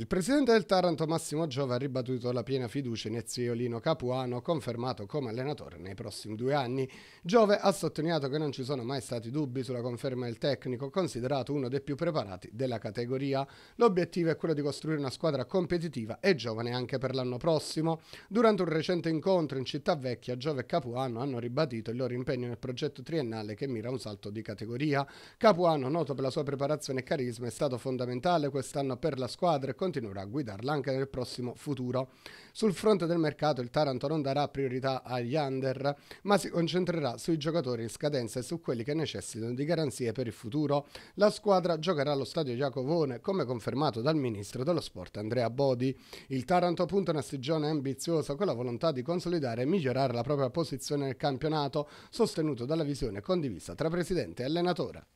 Il presidente del Taranto Massimo Giova ha ribattuto la piena fiducia in Ezziolino Capuano, confermato come allenatore nei prossimi due anni. Giove ha sottolineato che non ci sono mai stati dubbi sulla conferma del tecnico, considerato uno dei più preparati della categoria. L'obiettivo è quello di costruire una squadra competitiva e giovane anche per l'anno prossimo. Durante un recente incontro in Città Vecchia, Giove e Capuano hanno ribadito il loro impegno nel progetto triennale che mira un salto di categoria. Capuano, noto per la sua preparazione e carisma, è stato fondamentale quest'anno per la squadra e continuerà a guidarla anche nel prossimo futuro. Sul fronte del mercato il Taranto non darà priorità agli under, ma si concentrerà sui giocatori in scadenza e su quelli che necessitano di garanzie per il futuro. La squadra giocherà allo stadio Giacovone, come confermato dal ministro dello sport Andrea Bodi. Il Taranto punta una stagione ambiziosa con la volontà di consolidare e migliorare la propria posizione nel campionato, sostenuto dalla visione condivisa tra presidente e allenatore.